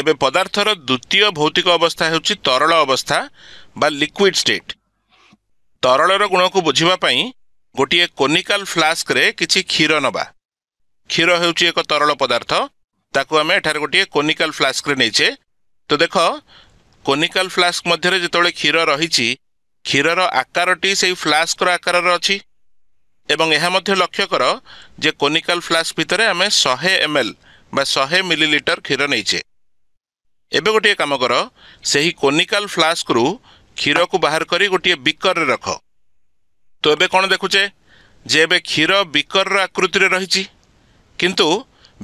ଏବେ ପଦାର୍ଥର ଦ୍ୱିତୀୟ ଭୌତିକ ଅବସ୍ଥା ହେଉଛି ତରଳ ଅବସ୍ଥା ବା ଲିକ୍ୱିଡ ଷ୍ଟେଟ୍ ତରଳର ଗୁଣକୁ ବୁଝିବା ପାଇଁ ଗୋଟିଏ କୋନିକାଲ ଫ୍ଲାସ୍କରେ କିଛି କ୍ଷୀର ନେବା କ୍ଷୀର ହେଉଛି ଏକ ତରଳ ପଦାର୍ଥ ତାକୁ ଆମେ ଏଠାରେ ଗୋଟିଏ କୋନିକାଲ ଫ୍ଲାସ୍କରେ ନେଇଛେ ତ ଦେଖ କୋନିକାଲ ଫ୍ଲାସ୍କ ମଧ୍ୟରେ ଯେତେବେଳେ କ୍ଷୀର ରହିଛି କ୍ଷୀରର ଆକାରଟି ସେଇ ଫ୍ଲାସ୍କର ଆକାରର ଅଛି ଏବଂ ଏହା ମଧ୍ୟ ଲକ୍ଷ୍ୟ କର ଯେ କୋନିକାଲ ଫ୍ଲାସ୍କ ଭିତରେ ଆମେ ଶହେ ଏମ୍ ଏଲ୍ ବା ଶହେ ମିଲିଲିଟର କ୍ଷୀର ନେଇଛେ ଏବେ ଗୋଟିଏ କାମ କର ସେହି କୋନିକାଲ ଫ୍ଲାସ୍କରୁ କ୍ଷୀରକୁ ବାହାର କରି ଗୋଟିଏ ବିକରରେ ରଖ ତୁ ଏବେ କ'ଣ ଦେଖୁଛେ ଯେ ଏବେ କ୍ଷୀର ବିକରର ଆକୃତିରେ ରହିଛି କିନ୍ତୁ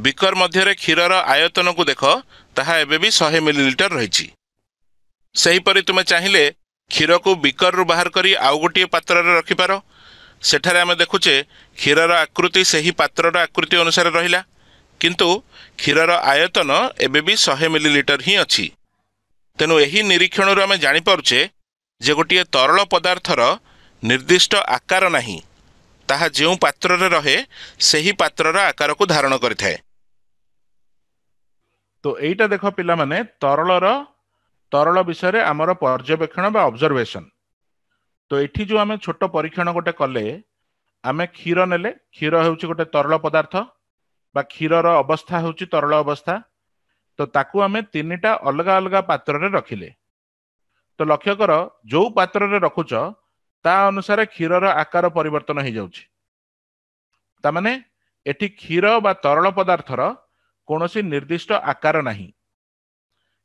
ବିକର ମଧ୍ୟରେ କ୍ଷୀରର ଆୟତନକୁ ଦେଖ ତାହା ଏବେ ବି ଶହେ ମିଲିଲିଟର ରହିଛି ସେହିପରି ତୁମେ ଚାହିଁଲେ କ୍ଷୀରକୁ ବିକରରୁ ବାହାର କରି ଆଉ ଗୋଟିଏ ପାତ୍ରରେ ରଖିପାର ସେଠାରେ ଆମେ ଦେଖୁଛେ କ୍ଷୀରର ଆକୃତି ସେହି ପାତ୍ରର ଆକୃତି ଅନୁସାରେ ରହିଲା କିନ୍ତୁ କ୍ଷୀରର ଆୟତନ ଏବେ ବି ଶହେ ମିଲିଲିଟର ହିଁ ଅଛି ତେଣୁ ଏହି ନିରୀକ୍ଷଣରୁ ଆମେ ଜାଣିପାରୁଛେ ଯେ ଗୋଟିଏ ତରଳ ପଦାର୍ଥର ନିର୍ଦ୍ଦିଷ୍ଟ ଆକାର ନାହିଁ ତାହା ଯେଉଁ ପାତ୍ରରେ ରହେ ସେହି ପାତ୍ରର ଆକାରକୁ ଧାରଣ କରିଥାଏ ତ ଏଇଟା ଦେଖ ପିଲାମାନେ ତରଳର ତରଳ ବିଷୟରେ ଆମର ପର୍ଯ୍ୟବେକ୍ଷଣ ବା ଅବଜରଭେସନ୍ ତ ଏଠି ଯେଉଁ ଆମେ ଛୋଟ ପରୀକ୍ଷଣ ଗୋଟେ କଲେ ଆମେ କ୍ଷୀର ନେଲେ କ୍ଷୀର ହେଉଛି ଗୋଟେ ତରଳ ପଦାର୍ଥ ବା କ୍ଷୀରର ଅବସ୍ଥା ହେଉଛି ତରଳ ଅବସ୍ଥା ତ ତାକୁ ଆମେ ତିନିଟା ଅଲଗା ଅଲଗା ପାତ୍ରରେ ରଖିଲେ ତ ଲକ୍ଷ୍ୟ କର ଯୋଉ ପାତ୍ରରେ ରଖୁଛ ତା ଅନୁସାରେ କ୍ଷୀରର ଆକାର ପରିବର୍ତ୍ତନ ହେଇଯାଉଛି ତାମାନେ ଏଠି କ୍ଷୀର ବା ତରଳ ପଦାର୍ଥର କୌଣସି ନିର୍ଦ୍ଦିଷ୍ଟ ଆକାର ନାହିଁ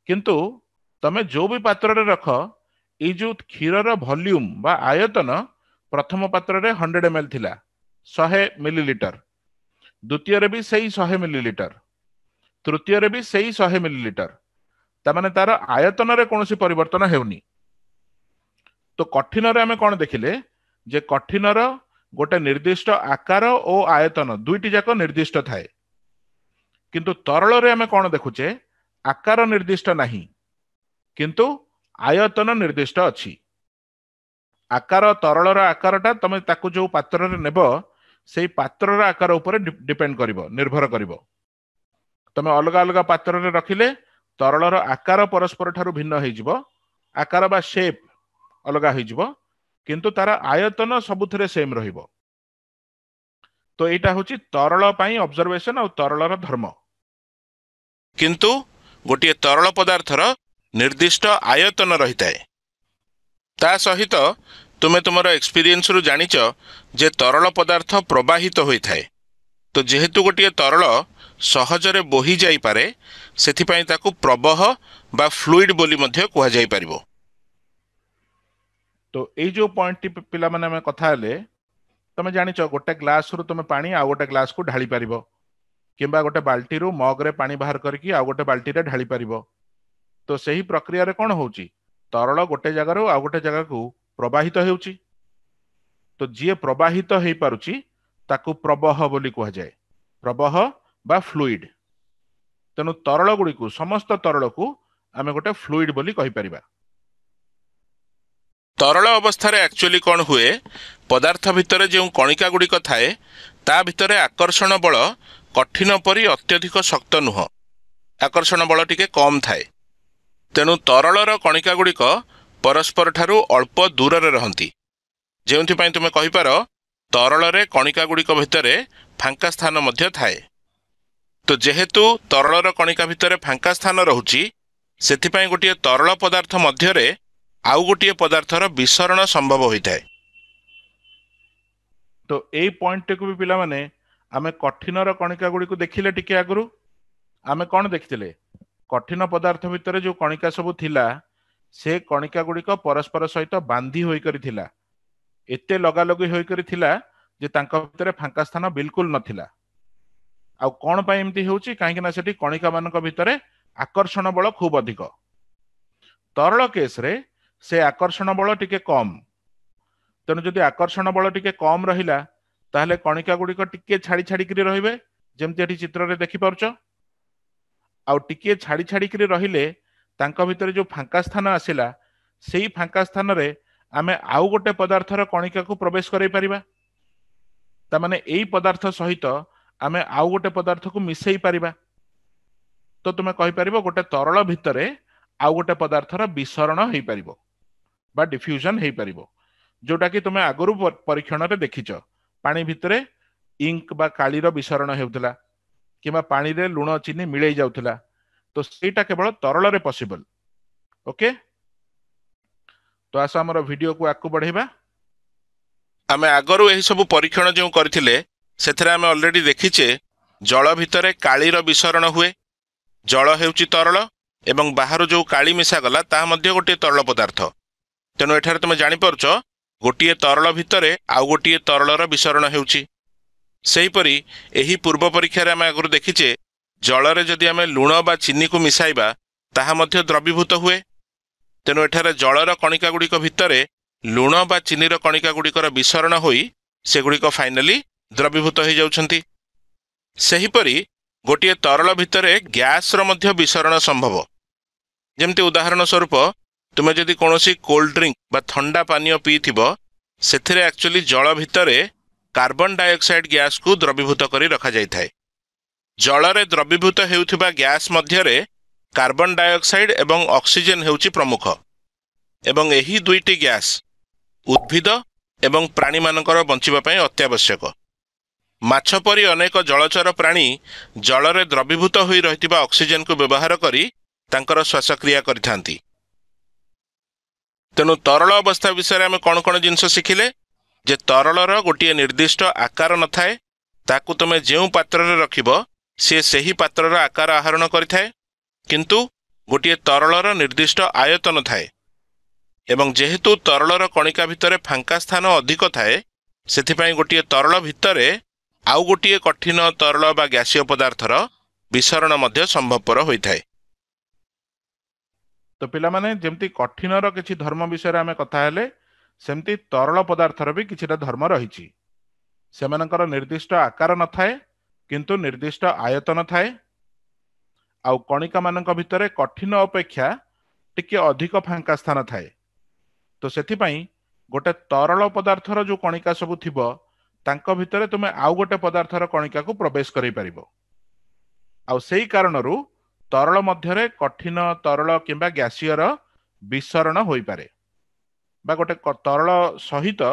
କିନ୍ତୁ ତମେ ଯୋଉ ବି ପାତ୍ରରେ ରଖ ଏଇ ଯୋଉ କ୍ଷୀରର ଭଲ୍ୟୁମ୍ ବା ଆୟତନ ପ୍ରଥମ ପାତ୍ରରେ ହଣ୍ଡ୍ରେଡ଼ ଏମ୍ ଏଲ୍ ଥିଲା ଶହେ ମିଲି ଲିଟର ଦ୍ୱିତୀୟରେ ବି ସେଇ ଶହେ ମିଲିଲିଟର ତୃତୀୟରେ ବି ସେଇ ଶହେ ମିଲିଲିଟର ତାମାନେ ତାର ଆୟତନରେ କୌଣସି ପରିବର୍ତ୍ତନ ହେଉନି ତ କଠିନରେ ଆମେ କ'ଣ ଦେଖିଲେ ଯେ କଠିନର ଗୋଟେ ନିର୍ଦ୍ଦିଷ୍ଟ ଆକାର ଓ ଆୟତନ ଦୁଇଟି ଯାକ ନିର୍ଦ୍ଦିଷ୍ଟ ଥାଏ କିନ୍ତୁ ତରଳରେ ଆମେ କ'ଣ ଦେଖୁଛେ ଆକାର ନିର୍ଦ୍ଦିଷ୍ଟ ନାହିଁ କିନ୍ତୁ ଆୟତନ ନିର୍ଦ୍ଦିଷ୍ଟ ଅଛି ଆକାର ତରଳର ଆକାରଟା ତମେ ତାକୁ ଯେଉଁ ପାତ୍ରରେ ନେବ ସେଇ ପାତ୍ରର ଆକାର ଉପରେ ଡିପେଣ୍ଡ କରିବ ନିର୍ଭର କରିବ ତମେ ଅଲଗା ଅଲଗା ପାତ୍ରରେ ରଖିଲେ ତରଳର ଆକାର ପରସ୍ପର ଠାରୁ ଭିନ୍ନ ହେଇଯିବ ଆକାର ବା ସେପ୍ ଅଲଗା ହେଇଯିବ କିନ୍ତୁ ତାର ଆୟତନ ସବୁଥିରେ ସେମ୍ ରହିବ ତ ଏଇଟା ହଉଛି ତରଳ ପାଇଁ ଅବଜରଭେସନ୍ ଆଉ ତରଳର ଧର୍ମ କିନ୍ତୁ ଗୋଟିଏ ତରଳ ପଦାର୍ଥର ନିର୍ଦ୍ଦିଷ୍ଟ ଆୟତନ ରହିଥାଏ ତା ସହିତ ତୁମେ ତୁମର ଏକ୍ସପିରିଏନ୍ସରୁ ଜାଣିଛ ଯେ ତରଳ ପଦାର୍ଥ ପ୍ରବାହିତ ହୋଇଥାଏ ତ ଯେହେତୁ ଗୋଟିଏ ତରଳ ସହଜରେ ବୋହିଯାଇପାରେ ସେଥିପାଇଁ ତାକୁ ପ୍ରବହ ବା ଫ୍ଲୁଇଡ୍ ବୋଲି ମଧ୍ୟ କୁହାଯାଇପାରିବ ତ ଏଇ ଯେଉଁ ପଏଣ୍ଟଟି ପିଲାମାନେ ଆମେ କଥା ହେଲେ ତମେ ଜାଣିଛ ଗୋଟେ ଗ୍ଲାସରୁ ତମେ ପାଣି ଆଉ ଗୋଟେ ଗ୍ଲାସକୁ ଢାଳିପାରିବ କିମ୍ବା ଗୋଟେ ବାଲ୍ଟିରୁ ମଗ୍ରେ ପାଣି ବାହାର କରିକି ଆଉ ଗୋଟେ ବାଲ୍ଟିରେ ଢାଳିପାରିବ ତ ସେହି ପ୍ରକ୍ରିୟାରେ କ'ଣ ହେଉଛି ତରଳ ଗୋଟେ ଜାଗାରୁ ଆଉ ଗୋଟେ ଜାଗାକୁ ପ୍ରବାହିତ ହେଉଛି ତ ଯିଏ ପ୍ରବାହିତ ହେଇପାରୁଛି ତାକୁ ପ୍ରବହ ବୋଲି କୁହାଯାଏ ପ୍ରବହ ବା ଫ୍ଲୁଇଡ୍ ତେଣୁ ତରଳ ଗୁଡ଼ିକୁ ସମସ୍ତ ତରଳକୁ ଆମେ ଗୋଟେ ଫ୍ଲୁଇଡ୍ ବୋଲି କହିପାରିବା ତରଳ ଅବସ୍ଥାରେ ଆକ୍ଚୁଆଲି କ'ଣ ହୁଏ ପଦାର୍ଥ ଭିତରେ ଯେଉଁ କଣିକା ଗୁଡ଼ିକ ଥାଏ ତା ଭିତରେ ଆକର୍ଷଣ ବଳ କଠିନ ପରି ଅତ୍ୟଧିକ ଶକ୍ତ ନୁହଁ ଆକର୍ଷଣ ବଳ ଟିକେ କମ୍ ଥାଏ ତେଣୁ ତରଳର କଣିକା ଗୁଡ଼ିକ ପରସ୍ପରଠାରୁ ଅଳ୍ପ ଦୂରରେ ରହନ୍ତି ଯେଉଁଥିପାଇଁ ତୁମେ କହିପାର ତରଳରେ କଣିକାଗୁଡ଼ିକ ଭିତରେ ଫାଙ୍କା ସ୍ଥାନ ମଧ୍ୟ ଥାଏ ତ ଯେହେତୁ ତରଳର କଣିକା ଭିତରେ ଫାଙ୍କା ସ୍ଥାନ ରହୁଛି ସେଥିପାଇଁ ଗୋଟିଏ ତରଳ ପଦାର୍ଥ ମଧ୍ୟରେ ଆଉ ଗୋଟିଏ ପଦାର୍ଥର ବିସରଣ ସମ୍ଭବ ହୋଇଥାଏ ତ ଏଇ ପଏଣ୍ଟଟିକୁ ବି ପିଲାମାନେ ଆମେ କଠିନର କଣିକା ଗୁଡ଼ିକୁ ଦେଖିଲେ ଟିକେ ଆଗରୁ ଆମେ କ'ଣ ଦେଖିଥିଲେ କଠିନ ପଦାର୍ଥ ଭିତରେ ଯେଉଁ କଣିକା ସବୁ ଥିଲା ସେ କଣିକା ଗୁଡ଼ିକ ପରସ୍ପର ସହିତ ବାନ୍ଧି ହୋଇକରି ଥିଲା ଏତେ ଲଗାଲଗି ହୋଇକରି ଥିଲା ଯେ ତାଙ୍କ ଭିତରେ ଫାଙ୍କା ସ୍ଥାନ ବିଲକୁଲ ନଥିଲା ଆଉ କ'ଣ ପାଇଁ ଏମିତି ହେଉଛି କାହିଁକି ନା ସେଠି କଣିକାମାନଙ୍କ ଭିତରେ ଆକର୍ଷଣ ବଳ ଖୁବ୍ ଅଧିକ ତରଳ କେସ୍ରେ ସେ ଆକର୍ଷଣ ବଳ ଟିକେ କମ୍ ତେଣୁ ଯଦି ଆକର୍ଷଣ ବଳ ଟିକେ କମ୍ ରହିଲା ତାହେଲେ କଣିକା ଗୁଡ଼ିକ ଟିକେ ଛାଡ଼ି ଛାଡ଼ିକିରି ରହିବେ ଯେମିତି ଏଠି ଚିତ୍ରରେ ଦେଖିପାରୁଛ ଆଉ ଟିକିଏ ଛାଡ଼ି ଛାଡ଼ିକିରି ରହିଲେ ତାଙ୍କ ଭିତରେ ଯେଉଁ ଫାଙ୍କା ସ୍ଥାନ ଆସିଲା ସେଇ ଫାଙ୍କା ସ୍ଥାନରେ ଆମେ ଆଉ ଗୋଟେ ପଦାର୍ଥର କଣିକାକୁ ପ୍ରବେଶ କରାଇପାରିବା ତାମାନେ ଏଇ ପଦାର୍ଥ ସହିତ ଆମେ ଆଉ ଗୋଟେ ପଦାର୍ଥକୁ ମିଶାଇ ପାରିବା ତ ତୁମେ କହିପାରିବ ଗୋଟେ ତରଳ ଭିତରେ ଆଉ ଗୋଟେ ପଦାର୍ଥର ବିସରଣ ହେଇପାରିବ ବା ଡିଫ୍ୟୁଜନ୍ ହେଇପାରିବ ଯେଉଁଟାକି ତୁମେ ଆଗରୁ ପରୀକ୍ଷଣରେ ଦେଖିଛ ପାଣି ଭିତରେ ଇଙ୍କ ବା କାଳିର ବିସରଣ ହେଉଥିଲା କିମ୍ବା ପାଣିରେ ଲୁଣ ଚିନି ମିଳେଇ ଯାଉଥିଲା ତ ସେଇଟା କେବଳ ତରଳରେ ପସିବଲ ଓକେ ତ ଆସ ଆମର ଭିଡିଓକୁ ଆଗକୁ ବଢେଇବା ଆମେ ଆଗରୁ ଏହି ସବୁ ପରୀକ୍ଷଣ ଯେଉଁ କରିଥିଲେ ସେଥିରେ ଆମେ ଅଲରେଡି ଦେଖିଛେ ଜଳ ଭିତରେ କାଳିର ବିସରଣ ହୁଏ ଜଳ ହେଉଛି ତରଳ ଏବଂ ବାହାରୁ ଯେଉଁ କାଳି ମିଶାଗଲା ତାହା ମଧ୍ୟ ଗୋଟିଏ ତରଳ ପଦାର୍ଥ ତେଣୁ ଏଠାରେ ତୁମେ ଜାଣିପାରୁଛ ଗୋଟିଏ ତରଳ ଭିତରେ ଆଉ ଗୋଟିଏ ତରଳର ବିସରଣ ହେଉଛି ସେହିପରି ଏହି ପୂର୍ବ ପରୀକ୍ଷାରେ ଆମେ ଆଗରୁ ଦେଖିଛେ ଜଳରେ ଯଦି ଆମେ ଲୁଣ ବା ଚିନିକୁ ମିଶାଇବା ତାହା ମଧ୍ୟ ଦ୍ରବୀଭୂତ ହୁଏ ତେଣୁ ଏଠାରେ ଜଳର କଣିକାଗୁଡ଼ିକ ଭିତରେ ଲୁଣ ବା ଚିନିର କଣିକାଗୁଡ଼ିକର ବିସରଣ ହୋଇ ସେଗୁଡ଼ିକ ଫାଇନାଲି ଦ୍ରବୀଭୂତ ହୋଇଯାଉଛନ୍ତି ସେହିପରି ଗୋଟିଏ ତରଳ ଭିତରେ ଗ୍ୟାସ୍ର ମଧ୍ୟ ବିସରଣ ସମ୍ଭବ ଯେମିତି ଉଦାହରଣ ସ୍ୱରୂପ ତୁମେ ଯଦି କୌଣସି କୋଲ୍ଡ ଡ୍ରିଙ୍କ ବା ଥଣ୍ଡା ପାନୀୟ ପିଇଥିବ ସେଥିରେ ଆକ୍ଚୁଆଲି ଜଳ ଭିତରେ କାର୍ବନ ଡାଇଅକ୍ସାଇଡ଼୍ ଗ୍ୟାସ୍କୁ ଦ୍ରବୀଭୂତ କରି ରଖାଯାଇଥାଏ ଜଳରେ ଦ୍ରବୀଭୂତ ହେଉଥିବା ଗ୍ୟାସ୍ ମଧ୍ୟରେ କାର୍ବନ ଡାଇଅକ୍ସାଇଡ୍ ଏବଂ ଅକ୍ସିଜେନ୍ ହେଉଛି ପ୍ରମୁଖ ଏବଂ ଏହି ଦୁଇଟି ଗ୍ୟାସ୍ ଉଦ୍ଭିଦ ଏବଂ ପ୍ରାଣୀମାନଙ୍କର ବଞ୍ଚିବା ପାଇଁ ଅତ୍ୟାବଶ୍ୟକ ମାଛ ପରି ଅନେକ ଜଳଚର ପ୍ରାଣୀ ଜଳରେ ଦ୍ରବୀଭୂତ ହୋଇ ରହିଥିବା ଅକ୍ସିଜେନ୍କୁ ବ୍ୟବହାର କରି ତାଙ୍କର ଶ୍ୱାସକ୍ରିୟା କରିଥାନ୍ତି ତେଣୁ ତରଳ ଅବସ୍ଥା ବିଷୟରେ ଆମେ କ'ଣ କ'ଣ ଜିନିଷ ଶିଖିଲେ ଯେ ତରଳର ଗୋଟିଏ ନିର୍ଦ୍ଦିଷ୍ଟ ଆକାର ନଥାଏ ତାକୁ ତୁମେ ଯେଉଁ ପାତ୍ରରେ ରଖିବ ସିଏ ସେହି ପାତ୍ରର ଆକାର ଆହରଣ କରିଥାଏ କିନ୍ତୁ ଗୋଟିଏ ତରଳର ନିର୍ଦ୍ଦିଷ୍ଟ ଆୟତନ ଥାଏ ଏବଂ ଯେହେତୁ ତରଳର କଣିକା ଭିତରେ ଫାଙ୍କା ସ୍ଥାନ ଅଧିକ ଥାଏ ସେଥିପାଇଁ ଗୋଟିଏ ତରଳ ଭିତରେ ଆଉ ଗୋଟିଏ କଠିନ ତରଳ ବା ଗ୍ୟାସୀୟ ପଦାର୍ଥର ବିସରଣ ମଧ୍ୟ ସମ୍ଭବପର ହୋଇଥାଏ ତ ପିଲାମାନେ ଯେମିତି କଠିନର କିଛି ଧର୍ମ ବିଷୟରେ ଆମେ କଥା ହେଲେ ସେମିତି ତରଳ ପଦାର୍ଥର ବି କିଛିଟା ଧର୍ମ ରହିଛି ସେମାନଙ୍କର ନିର୍ଦ୍ଦିଷ୍ଟ ଆକାର ନଥାଏ କିନ୍ତୁ ନିର୍ଦ୍ଦିଷ୍ଟ ଆୟତନ ଥାଏ ଆଉ କଣିକାମାନଙ୍କ ଭିତରେ କଠିନ ଅପେକ୍ଷା ଟିକେ ଅଧିକ ଫାଙ୍କା ସ୍ଥାନ ଥାଏ ତ ସେଥିପାଇଁ ଗୋଟେ ତରଳ ପଦାର୍ଥର ଯେଉଁ କଣିକା ସବୁ ଥିବ ତାଙ୍କ ଭିତରେ ତୁମେ ଆଉ ଗୋଟେ ପଦାର୍ଥର କଣିକାକୁ ପ୍ରବେଶ କରାଇପାରିବ ଆଉ ସେଇ କାରଣରୁ ତରଳ ମଧ୍ୟରେ କଠିନ ତରଳ କିମ୍ବା ଗ୍ୟାସିୟର ବିସରଣ ହୋଇପାରେ ବା ଗୋଟେ ତରଳ ସହିତ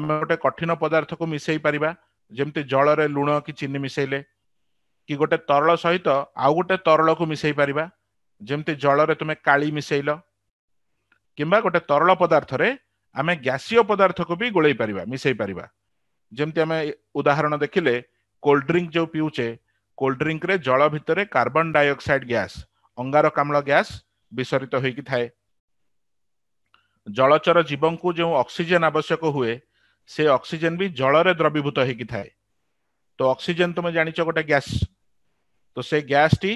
ଆମେ ଗୋଟେ କଠିନ ପଦାର୍ଥକୁ ମିଶାଇ ପାରିବା ଯେମିତି ଜଳରେ ଲୁଣ କି ଚିନି ମିଶାଇଲେ କି ଗୋଟେ ତରଳ ସହିତ ଆଉ ଗୋଟେ ତରଳକୁ ମିଶାଇ ପାରିବା ଯେମିତି ଜଳରେ ତୁମେ କାଳି ମିଶାଇଲ କିମ୍ବା ଗୋଟେ ତରଳ ପଦାର୍ଥରେ ଆମେ ଗ୍ୟାସୀୟ ପଦାର୍ଥକୁ ବି ଗୋଳେଇ ପାରିବା ମିଶାଇ ପାରିବା ଯେମିତି ଆମେ ଉଦାହରଣ ଦେଖିଲେ କୋଲ୍ଡ ଡ୍ରିଙ୍କ ଯେଉଁ ପିଉଛେ କୋଲ୍ଡ ଡ୍ରିଙ୍କରେ ଜଳ ଭିତରେ କାର୍ବନ ଡାଇଅକ୍ସାଇଡ୍ ଗ୍ୟାସ୍ ଅଙ୍ଗାରକାମ୍ଳ ଗ୍ୟାସ୍ ବିସରିତ ହୋଇକି ଥାଏ ଜଳଚର ଜୀବଙ୍କୁ ଯେଉଁ ଅକ୍ସିଜେନ୍ ଆବଶ୍ୟକ ହୁଏ ସେ ଅକ୍ସିଜେନ ବି ଜଳରେ ଦ୍ରବୀଭୂତ ହେଇକି ଥାଏ ତ ଅକ୍ସିଜେନ ତୁମେ ଜାଣିଛ ଗୋଟେ ଗ୍ୟାସ୍ ତ ସେ ଗ୍ୟାସ୍ଟି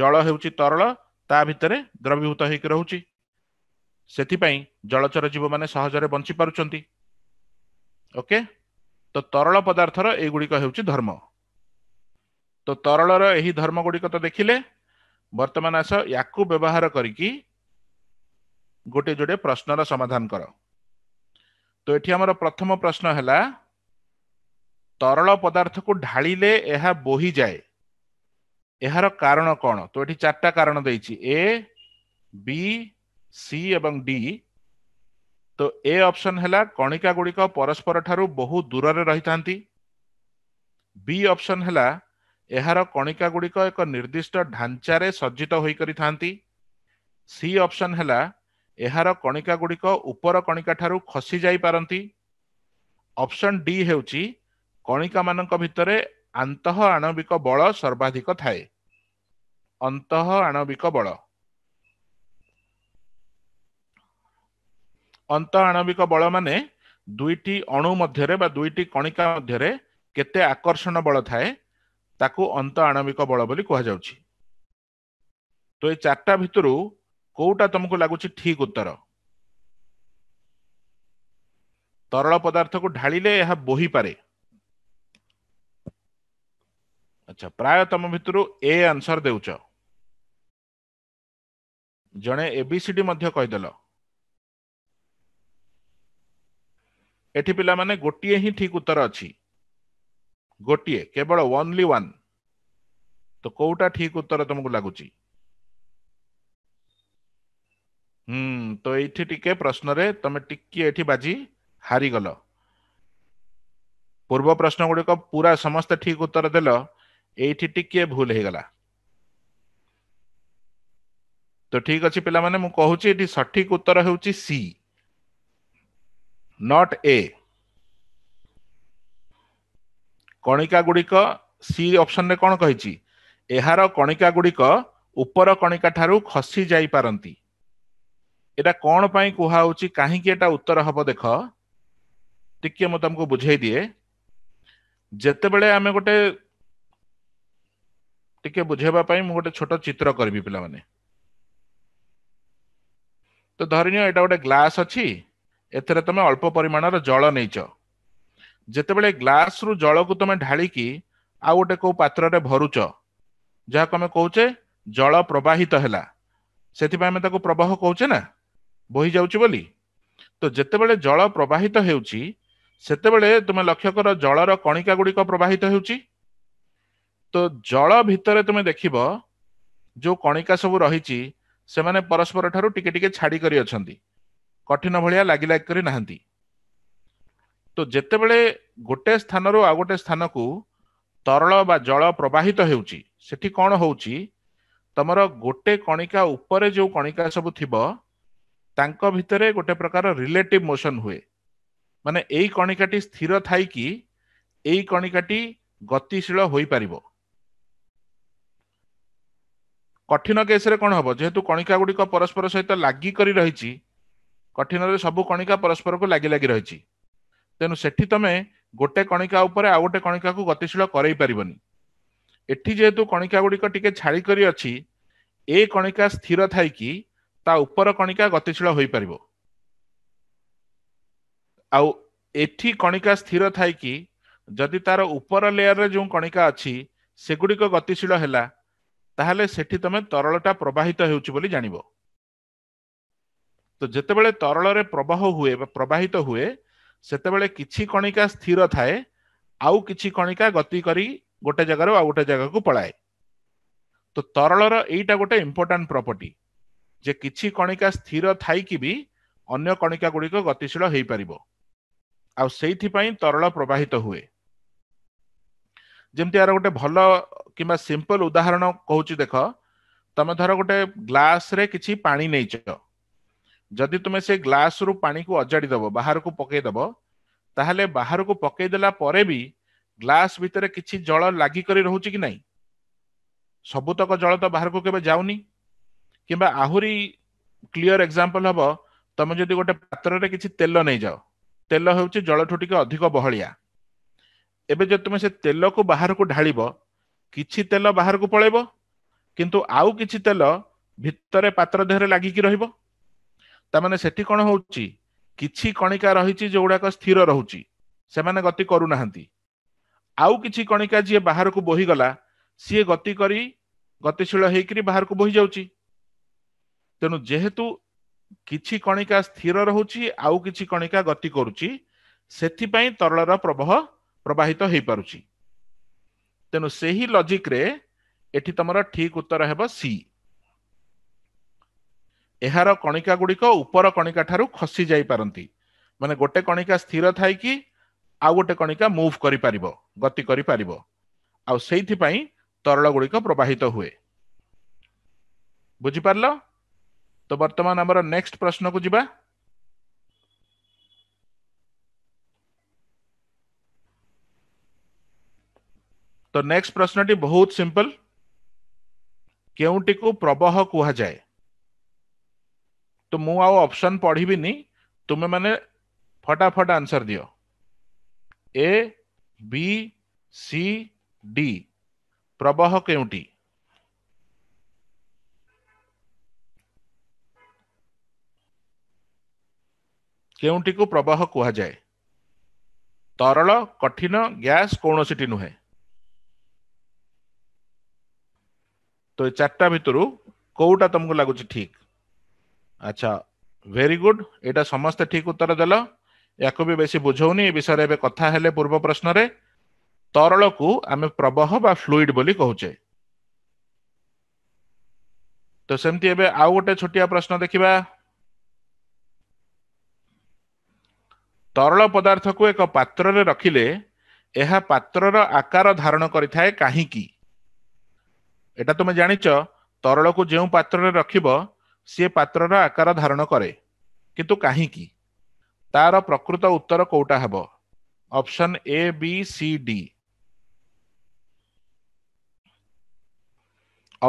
ଜଳ ହେଉଛି ତରଳ ତା ଭିତରେ ଦ୍ରବୀଭୂତ ହେଇକି ରହୁଛି ସେଥିପାଇଁ ଜଳଚର ଜୀବମାନେ ସହଜରେ ବଞ୍ଚି ପାରୁଛନ୍ତି ଓକେ ତ ତରଳ ପଦାର୍ଥର ଏଗୁଡ଼ିକ ହେଉଛି ଧର୍ମ ତ ତରଳର ଏହି ଧର୍ମ ଗୁଡ଼ିକ ତ ଦେଖିଲେ ବର୍ତ୍ତମାନ ଆସ ୟାକୁ ବ୍ୟବହାର କରିକି ଗୋଟିଏ ଯୋଡ଼େ ପ୍ରଶ୍ନର ସମାଧାନ କର ତ ଏଠି ଆମର ପ୍ରଥମ ପ୍ରଶ୍ନ ହେଲା ତରଳ ପଦାର୍ଥକୁ ଢାଳିଲେ ଏହା ବୋହିଯାଏ ଏହାର କାରଣ କ'ଣ ତ ଏଠି ଚାରିଟା କାରଣ ଦେଇଛି ଏ ବି ସି ଏବଂ ଡି ତ ଏ ଅପସନ୍ ହେଲା କଣିକା ଗୁଡ଼ିକ ପରସ୍ପର ଠାରୁ ବହୁ ଦୂରରେ ରହିଥାନ୍ତି ବି ଅପସନ୍ ହେଲା ଏହାର କଣିକା ଗୁଡ଼ିକ ଏକ ନିର୍ଦ୍ଦିଷ୍ଟ ଢାଞ୍ଚାରେ ସଜ୍ଜିତ ହୋଇକରିଥାନ୍ତି ସି ଅପସନ୍ ହେଲା ଏହାର କଣିକା ଗୁଡ଼ିକ ଉପର କଣିକା ଠାରୁ ଖସି ଯାଇପାରନ୍ତି ଅପସନ୍ ଡି ହେଉଛି କଣିକା ମାନଙ୍କ ଭିତରେ ଆନ୍ତଃ ଆଣବିକ ବଳ ସର୍ବାଧିକ ଥାଏ ଅନ୍ତଃ ଆଣବିକ ବଳ ଅନ୍ତ ଆଣବିକ ବଳ ମାନେ ଦୁଇଟି ଅଣୁ ମଧ୍ୟରେ ବା ଦୁଇଟି କଣିକା ମଧ୍ୟରେ କେତେ ଆକର୍ଷଣ ବଳ ଥାଏ ତାକୁ ଅନ୍ତ ଆଣବିକ ବଳ ବୋଲି କୁହାଯାଉଛି ତ ଏଇ ଚାରିଟା ଭିତରୁ କୋଉଟା ତମକୁ ଲାଗୁଛି ଠିକ ଉତ୍ତର ତରଳ ପଦାର୍ଥକୁ ଢାଳିଲେ ଏହା ବୋହିପାରେ ଆଚ୍ଛା ପ୍ରାୟ ତମ ଭିତରୁ ଏ ଆନ୍ସର ଦେଉଛ ଜଣେ ଏବିସିଡି ମଧ୍ୟ କହିଦେଲ ଏଠି ପିଲାମାନେ ଗୋଟିଏ ହିଁ ଠିକ ଉତ୍ତର ଅଛି ଗୋଟିଏ କେବଳ ଓନ୍ଲି ୱାନ୍ ତ କୋଉଟା ଠିକ ଉତ୍ତର ତମକୁ ଲାଗୁଛି ହୁଁ ତ ଏଇଠି ଟିକେ ପ୍ରଶ୍ନରେ ତମେ ଟିକିଏ ଏଠି ବାଜି ହାରିଗଲ ପୂର୍ବ ପ୍ରଶ୍ନ ଗୁଡ଼ିକ ପୁରା ସମସ୍ତେ ଠିକ ଉତ୍ତର ଦେଲ ଏଇଠି ଟିକେ ଭୁଲ ହେଇଗଲା ତ ଠିକ ଅଛି ପିଲାମାନେ ମୁଁ କହୁଛି ଏଠି ସଠିକ ଉତ୍ତର ହେଉଛି ସି ନଟ ଏ କଣିକା ଗୁଡ଼ିକ ସି ଅପସନରେ କ'ଣ କହିଛି ଏହାର କଣିକା ଗୁଡ଼ିକ ଉପର କଣିକା ଠାରୁ ଖସି ଯାଇପାରନ୍ତି ଏଇଟା କ'ଣ ପାଇଁ କୁହାହଉଛି କାହିଁକି ଏଇଟା ଉତ୍ତର ହେବ ଦେଖ ଟିକେ ମୁଁ ତମକୁ ବୁଝେଇ ଦିଏ ଯେତେବେଳେ ଆମେ ଗୋଟେ ଟିକେ ବୁଝେଇବା ପାଇଁ ମୁଁ ଗୋଟେ ଛୋଟ ଚିତ୍ର କରିବି ପିଲାମାନେ ତ ଧରିନିଅ ଏଇଟା ଗୋଟେ ଗ୍ଲାସ୍ ଅଛି ଏଥିରେ ତମେ ଅଳ୍ପ ପରିମାଣର ଜଳ ନେଇଛ ଯେତେବେଳେ ଗ୍ଲାସରୁ ଜଳକୁ ତମେ ଢାଳିକି ଆଉ ଗୋଟେ କେଉଁ ପାତ୍ରରେ ଭରୁଛ ଯାହାକୁ ଆମେ କହୁଛେ ଜଳ ପ୍ରବାହିତ ହେଲା ସେଥିପାଇଁ ଆମେ ତାକୁ ପ୍ରବାହ କହୁଛେ ନା ବୋହି ଯାଉଛି ବୋଲି ତ ଯେତେବେଳେ ଜଳ ପ୍ରବାହିତ ହେଉଛି ସେତେବେଳେ ତୁମେ ଲକ୍ଷ୍ୟ କର ଜଳର କଣିକା ଗୁଡ଼ିକ ପ୍ରବାହିତ ହେଉଛି ତ ଜଳ ଭିତରେ ତୁମେ ଦେଖିବ ଯେଉଁ କଣିକା ସବୁ ରହିଛି ସେମାନେ ପରସ୍ପର ଠାରୁ ଟିକେ ଟିକେ ଛାଡ଼ି କରି ଅଛନ୍ତି କଠିନ ଭଳିଆ ଲାଗି ଲାଗି କରି ନାହାନ୍ତି ତ ଯେତେବେଳେ ଗୋଟେ ସ୍ଥାନରୁ ଆଉ ଗୋଟେ ସ୍ଥାନକୁ ତରଳ ବା ଜଳ ପ୍ରବାହିତ ହେଉଛି ସେଠି କ'ଣ ହେଉଛି ତମର ଗୋଟେ କଣିକା ଉପରେ ଯେଉଁ କଣିକା ସବୁ ଥିବ ତାଙ୍କ ଭିତରେ ଗୋଟେ ପ୍ରକାର ରିଲେଟିଭ ମୋସନ୍ ହୁଏ ମାନେ ଏଇ କଣିକାଟି ସ୍ଥିର ଥାଇକି ଏଇ କଣିକାଟି ଗତିଶୀଳ ହୋଇପାରିବ କଠିନ କେସରେ କ'ଣ ହବ ଯେହେତୁ କଣିକା ଗୁଡ଼ିକ ପରସ୍ପର ସହିତ ଲାଗି କରି ରହିଛି କଠିନରେ ସବୁ କଣିକା ପରସ୍ପରକୁ ଲାଗି ଲାଗି ରହିଛି ତେଣୁ ସେଠି ତମେ ଗୋଟେ କଣିକା ଉପରେ ଆଉ ଗୋଟେ କଣିକାକୁ ଗତିଶୀଳ କରେଇ ପାରିବନି ଏଠି ଯେହେତୁ କଣିକା ଗୁଡ଼ିକ ଟିକେ ଛାଡ଼ି କରି ଅଛି ଏ କଣିକା ସ୍ଥିର ଥାଇକି ତା ଉପର କଣିକା ଗତିଶୀଳ ହୋଇପାରିବ ଆଉ ଏଠି କଣିକା ସ୍ଥିର ଥାଇକି ଯଦି ତାର ଉପର ଲେୟରରେ ଯେଉଁ କଣିକା ଅଛି ସେଗୁଡ଼ିକ ଗତିଶୀଳ ହେଲା ତାହେଲେ ସେଠି ତମେ ତରଳଟା ପ୍ରବାହିତ ହେଉଛି ବୋଲି ଜାଣିବ ତ ଯେତେବେଳେ ତରଳରେ ପ୍ରବାହ ହୁଏ ବା ପ୍ରବାହିତ ହୁଏ ସେତେବେଳେ କିଛି କଣିକା ସ୍ଥିର ଥାଏ ଆଉ କିଛି କଣିକା ଗତି କରି ଗୋଟେ ଜାଗାରୁ ଆଉ ଗୋଟେ ଜାଗାକୁ ପଳାଏ ତ ତରଳର ଏଇଟା ଗୋଟେ ଇମ୍ପୋର୍ଟାଣ୍ଟ ପ୍ରପର୍ଟି ଯେ କିଛି କଣିକା ସ୍ଥିର ଥାଇକି ବି ଅନ୍ୟ କଣିକା ଗୁଡ଼ିକ ଗତିଶୀଳ ହେଇପାରିବ ଆଉ ସେଇଥିପାଇଁ ତରଳ ପ୍ରବାହିତ ହୁଏ ଯେମିତି ଏହାର ଗୋଟେ ଭଲ କିମ୍ବା ସିମ୍ପଲ ଉଦାହରଣ କହୁଛି ଦେଖ ତମେ ଧର ଗୋଟେ ଗ୍ଲାସରେ କିଛି ପାଣି ନେଇଛ ଯଦି ତୁମେ ସେ ଗ୍ଲାସରୁ ପାଣିକୁ ଅଜାଡ଼ି ଦେବ ବାହାରକୁ ପକେଇଦେବ ତାହେଲେ ବାହାରକୁ ପକେଇ ଦେଲା ପରେ ବି ଗ୍ଲାସ ଭିତରେ କିଛି ଜଳ ଲାଗିକରି ରହୁଛି କି ନାହିଁ ସବୁତକ ଜଳ ତ ବାହାରକୁ କେବେ ଯାଉନି କିମ୍ବା ଆହୁରି କ୍ଲିୟର ଏକ୍ଜାମ୍ପଲ ହବ ତମେ ଯଦି ଗୋଟେ ପାତ୍ରରେ କିଛି ତେଲ ନେଇଯାଅ ତେଲ ହେଉଛି ଜଳଠୁ ଟିକେ ଅଧିକ ବହଳିଆ ଏବେ ଯଦି ତୁମେ ସେ ତେଲକୁ ବାହାରକୁ ଢାଳିବ କିଛି ତେଲ ବାହାରକୁ ପଳେଇବ କିନ୍ତୁ ଆଉ କିଛି ତେଲ ଭିତରେ ପାତ୍ର ଦେହରେ ଲାଗିକି ରହିବ ତାମାନେ ସେଠି କ'ଣ ହଉଛି କିଛି କଣିକା ରହିଛି ଯେଉଁଗୁଡ଼ାକ ସ୍ଥିର ରହୁଛି ସେମାନେ ଗତି କରୁନାହାନ୍ତି ଆଉ କିଛି କଣିକା ଯିଏ ବାହାରକୁ ବୋହିଗଲା ସିଏ ଗତି କରି ଗତିଶୀଳ ହେଇକିରି ବାହାରକୁ ବୋହି ଯାଉଛି ତେଣୁ ଯେହେତୁ କିଛି କଣିକା ସ୍ଥିର ରହୁଛି ଆଉ କିଛି କଣିକା ଗତି କରୁଛି ସେଥିପାଇଁ ତରଳର ପ୍ରବାହ ପ୍ରବାହିତ ହେଇପାରୁଛି ତେଣୁ ସେହି ଲଜିକ୍ରେ ଏଠି ତମର ଠିକ ଉତ୍ତର ହେବ ସି ଏହାର କଣିକା ଗୁଡ଼ିକ ଉପର କଣିକା ଠାରୁ ଖସି ଯାଇପାରନ୍ତି ମାନେ ଗୋଟେ କଣିକା ସ୍ଥିର ଥାଇକି ଆଉ ଗୋଟେ କଣିକା ମୁଭ୍ କରିପାରିବ ଗତି କରିପାରିବ ଆଉ ସେଇଥିପାଇଁ ତରଳ ଗୁଡ଼ିକ ପ୍ରବାହିତ ହୁଏ ବୁଝିପାରିଲ तो बर्तमान आम नेक्स्ट प्रश्न को जीवा तो नेक्स्ट प्रश्न टी बहुत सिंपल केउटी को प्रबह कह जाए तो मु आउ ऑप्शन पढ़ीबिनी तुम्हें मैंने फटाफट आंसर दियो ए बी सी डी प्रबह केउटी କେଉଁଟିକୁ ପ୍ରବାହ କୁହାଯାଏ ତରଳ କଠିନ ଗ୍ୟାସ୍ କୌଣସିଟି ନୁହେଁ ତ ଏ ଚାରିଟା ଭିତରୁ କେଉଁଟା ତମକୁ ଲାଗୁଛି ଠିକ୍ ଆଚ୍ଛା ଭେରି ଗୁଡ୍ ଏଇଟା ସମସ୍ତେ ଠିକ୍ ଉତ୍ତର ଦେଲ ୟାକୁ ବି ବେଶୀ ବୁଝଉନି ଏ ବିଷୟରେ ଏବେ କଥା ହେଲେ ପୂର୍ବ ପ୍ରଶ୍ନରେ ତରଳକୁ ଆମେ ପ୍ରବହ ବା ଫ୍ଲୁଇଡ୍ ବୋଲି କହୁଛେ ତ ସେମିତି ଏବେ ଆଉ ଗୋଟେ ଛୋଟିଆ ପ୍ରଶ୍ନ ଦେଖିବା ତରଳ ପଦାର୍ଥକୁ ଏକ ପାତ୍ରରେ ରଖିଲେ ଏହା ପାତ୍ରର ଆକାର ଧାରଣ କରିଥାଏ କାହିଁକି ଏଟା ତୁମେ ଜାଣିଛ ତରଳକୁ ଯେଉଁ ପାତ୍ରରେ ରଖିବ ସିଏ ପାତ୍ରର ଆକାର ଧାରଣ କରେ କିନ୍ତୁ କାହିଁକି ତାର ପ୍ରକୃତ ଉତ୍ତର କୋଉଟା ହେବ option A B C D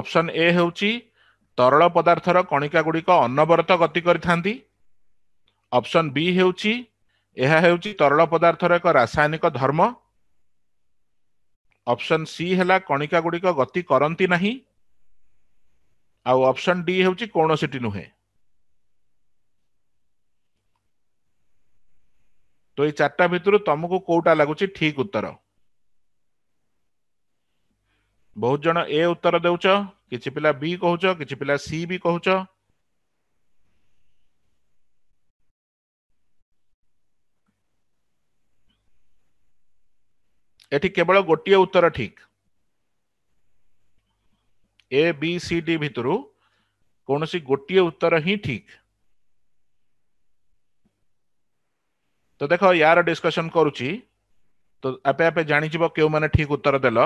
option A ହେଉଛି ତରଳ ପଦାର୍ଥର କଣିକା ଗୁଡ଼ିକ ଅନବରତ ଗତି କରିଥାନ୍ତି ଅପସନ୍ ବି ହେଉଛି ଏହା ହେଉଛି ତରଳ ପଦାର୍ଥର ଏକ ରାସାୟନିକ ଧର୍ମ ଅପସନ୍ ସି ହେଲା କଣିକା ଗୁଡ଼ିକ ଗତି କରନ୍ତି ନାହିଁ ଆଉ ଅପସନ୍ ଡି ହେଉଛି କୌଣସିଟି ନୁହେଁ ତ ଏଇ ଚାରିଟା ଭିତରୁ ତମକୁ କୋଉଟା ଲାଗୁଛି ଠିକ ଉତ୍ତର ବହୁତ ଜଣ ଏ ଉତ୍ତର ଦେଉଛ କିଛି ପିଲା ବି କହୁଛ କିଛି ପିଲା ସି ବି କହୁଛ ଏଠି କେବଳ ଗୋଟିଏ ଉତ୍ତର ଠିକ୍ ଏ ବି ସି ଡି ଭିତରୁ କୌଣସି ଗୋଟିଏ ଉତ୍ତର ହିଁ ଠିକ୍ ତ ଦେଖ ୟାର ଡିସ୍କସନ୍ କରୁଛି ତ ଆପେ ଆପେ ଜାଣିଯିବ କେଉଁମାନେ ଠିକ୍ ଉତ୍ତର ଦେଲ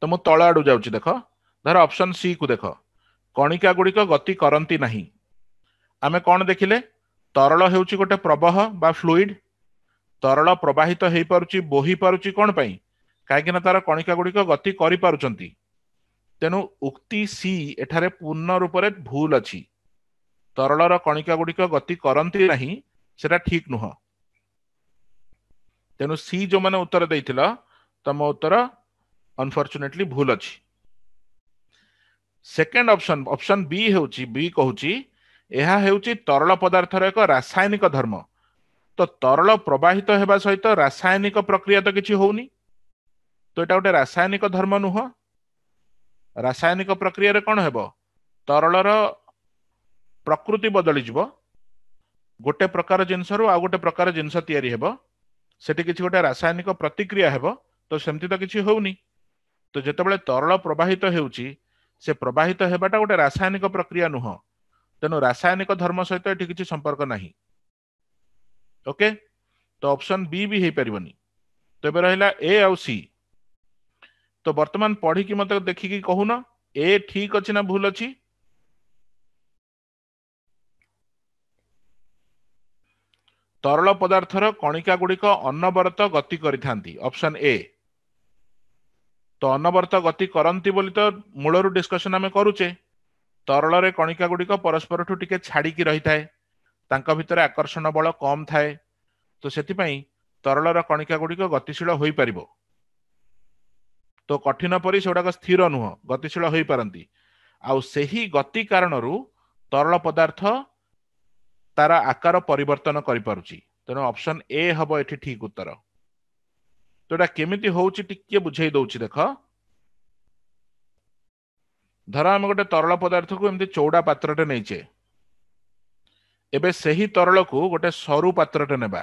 ତ ମୁଁ ତଳ ଆଡ଼ୁ ଯାଉଛି ଦେଖ ଧର ଅପସନ୍ ସି କୁ ଦେଖ କଣିକା ଗୁଡ଼ିକ ଗତି କରନ୍ତି ନାହିଁ ଆମେ କ'ଣ ଦେଖିଲେ ତରଳ ହେଉଛି ଗୋଟେ ପ୍ରବହ ବା ଫ୍ଲୁଇଡ୍ ତରଳ ପ୍ରବାହିତ ହେଇପାରୁଛି ବୋହି ପାରୁଛି କ'ଣ ପାଇଁ କାହିଁକିନା ତାର କଣିକା ଗୁଡ଼ିକ ଗତି କରିପାରୁଛନ୍ତି ତେଣୁ ଉକ୍ତି ସି ଏଠାରେ ପୂର୍ଣ୍ଣ ରୂପରେ ଭୁଲ ଅଛି ତରଳର କଣିକା ଗୁଡ଼ିକ ଗତି କରନ୍ତି ନାହିଁ ସେଟା ଠିକ୍ ନୁହଁ ତେଣୁ ସି ଯେଉଁମାନେ ଉତ୍ତର ଦେଇଥିଲ ତମ ଉତ୍ତର ଅନଫର୍ଚୁନେଟଲି ଭୁଲ ଅଛି ସେକେଣ୍ଡ ଅପସନ୍ ଅପସନ୍ ବି ହେଉଛି ବି କହୁଛି ଏହା ହେଉଛି ତରଳ ପଦାର୍ଥର ଏକ ରାସାୟନିକ ଧର୍ମ ତ ତରଳ ପ୍ରବାହିତ ହେବା ସହିତ ରାସାୟନିକ ପ୍ରକ୍ରିୟା ତ କିଛି ହେଉନି ତ ଏଇଟା ଗୋଟେ ରାସାୟନିକ ଧର୍ମ ନୁହଁ ରାସାୟନିକ ପ୍ରକ୍ରିୟାରେ କ'ଣ ହେବ ତରଳର ପ୍ରକୃତି ବଦଳିଯିବ ଗୋଟେ ପ୍ରକାର ଜିନିଷରୁ ଆଉ ଗୋଟେ ପ୍ରକାର ଜିନିଷ ତିଆରି ହେବ ସେଠି କିଛି ଗୋଟେ ରାସାୟନିକ ପ୍ରତିକ୍ରିୟା ହେବ ତ ସେମିତି ତ କିଛି ହେଉନି ତ ଯେତେବେଳେ ତରଳ ପ୍ରବାହିତ ହେଉଛି ସେ ପ୍ରବାହିତ ହେବାଟା ଗୋଟେ ରାସାୟନିକ ପ୍ରକ୍ରିୟା ନୁହଁ ତେଣୁ ରାସାୟନିକ ଧର୍ମ ସହିତ ଏଠି କିଛି ସମ୍ପର୍କ ନାହିଁ ଓକେ ତ ଅପସନ୍ ବି ବି ହେଇପାରିବନି ତେବେ ରହିଲା ଏ ଆଉ ସି তো ବର୍ତ୍ତମାନ ପଢିକି ମତେ ଦେଖିକି କହୁନ ଏ ଠିକ ଅଛି ନା ଭୁଲ ଅଛି ତରଳ ପଦାର୍ଥର କଣିକା ଗୁଡିକ ଅନବରତ ଗତି କରିଥାନ୍ତି ଅପସନ ଏ ତ ଅନବରତ ଗତି କରନ୍ତି ବୋଲି ତ ମୂଳରୁ ଡିସ୍କସନ ଆମେ କରୁଛେ ତରଳରେ କଣିକା ଗୁଡିକ ପରସ୍ପରଠୁ ଟିକେ ଛାଡ଼ିକି ରହିଥାଏ ତାଙ୍କ ଭିତରେ ଆକର୍ଷଣ ବଳ କମ୍ ଥାଏ ତ ସେଥିପାଇଁ ତରଳର କଣିକା ଗୁଡିକ ଗତିଶୀଳ ହୋଇପାରିବ ତ କଠିନ ପରି ସେଗୁଡ଼ାକ ସ୍ଥିର ନୁହଁ ଗତିଶୀଳ ହୋଇପାରନ୍ତି ଆଉ ସେହି ଗତି କାରଣରୁ ତରଳ ପଦାର୍ଥ ତାର ଆକାର ପରିବର୍ତ୍ତନ କରିପାରୁଛି ତେଣୁ ଅପସନ୍ ଏ ହବ ଏଠି ଠିକ ଉତ୍ତର ତ ଏଇଟା କେମିତି ହଉଛି ଟିକେ ବୁଝେଇ ଦଉଛି ଦେଖ ଧର ଆମେ ଗୋଟେ ତରଳ ପଦାର୍ଥକୁ ଏମିତି ଚଉଡ଼ା ପାତ୍ରଟେ ନେଇଛେ ଏବେ ସେହି ତରଳକୁ ଗୋଟେ ସରୁ ପାତ୍ରଟେ ନେବା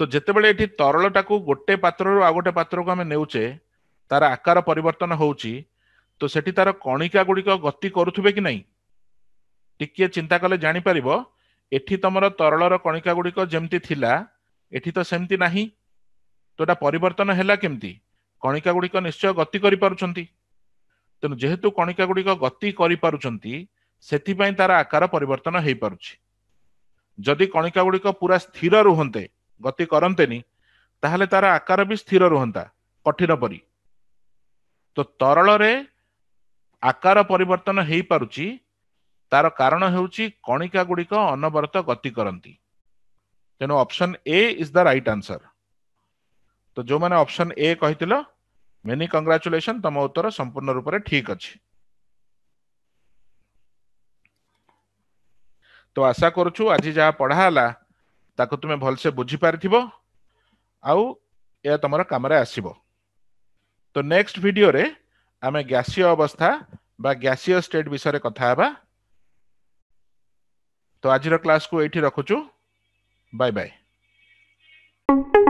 ତ ଯେତେବେଳେ ଏଠି ତରଳଟାକୁ ଗୋଟେ ପାତ୍ରରୁ ଆଉ ଗୋଟେ ପାତ୍ରକୁ ଆମେ ନେଉଛେ ତାର ଆକାର ପରିବର୍ତ୍ତନ ହେଉଛି ତ ସେଠି ତାର କଣିକା ଗୁଡ଼ିକ ଗତି କରୁଥିବେ କି ନାହିଁ ଟିକିଏ ଚିନ୍ତା କଲେ ଜାଣିପାରିବ ଏଠି ତମର ତରଳର କଣିକା ଗୁଡ଼ିକ ଯେମିତି ଥିଲା ଏଠି ତ ସେମିତି ନାହିଁ ତ ଏଇଟା ପରିବର୍ତ୍ତନ ହେଲା କେମିତି କଣିକା ଗୁଡ଼ିକ ନିଶ୍ଚୟ ଗତି କରିପାରୁଛନ୍ତି ତେଣୁ ଯେହେତୁ କଣିକା ଗୁଡ଼ିକ ଗତି କରିପାରୁଛନ୍ତି ସେଥିପାଇଁ ତାର ଆକାର ପରିବର୍ତ୍ତନ ହେଇପାରୁଛି ଯଦି କଣିକା ପୁରା ସ୍ଥିର ରୁହନ୍ତେ ଗତି କରନ୍ତେନି ତାହେଲେ ତାର ଆକାର ବି ସ୍ଥିର ରୁହନ୍ତା କଠିନ ପରି ତ ତରଳରେ ଆକାର ପରିବର୍ତ୍ତନ ହେଇପାରୁଛି ତାର କାରଣ ହେଉଛି କଣିକା ଗୁଡ଼ିକ ଅନବରତ ଗତି କରନ୍ତି ତେଣୁ option A is the right answer ତ ଯେଉଁମାନେ ଅପସନ୍ ଏ କହିଥିଲ ମେନି କଂଗ୍ରାଚୁଲେସନ୍ ତମ ଉତ୍ତର ସମ୍ପୂର୍ଣ୍ଣ ରୂପରେ ଠିକ୍ ଅଛି ତ ଆଶା କରୁଛୁ ଆଜି ଯାହା ପଢ଼ା ହେଲା ତାକୁ ତୁମେ ଭଲସେ ବୁଝିପାରିଥିବ ଆଉ ଏହା ତୁମର କାମରେ ଆସିବ ତ ନେକ୍ସଟ ଭିଡ଼ିଓରେ ଆମେ ଗ୍ୟାସୀୟ ଅବସ୍ଥା ବା ଗ୍ୟାସୀୟ ଷ୍ଟେଟ୍ ବିଷୟରେ କଥା ହେବା ତ ଆଜିର କ୍ଲାସକୁ ଏଇଠି ରଖୁଛୁ ବାଏ ବାଏ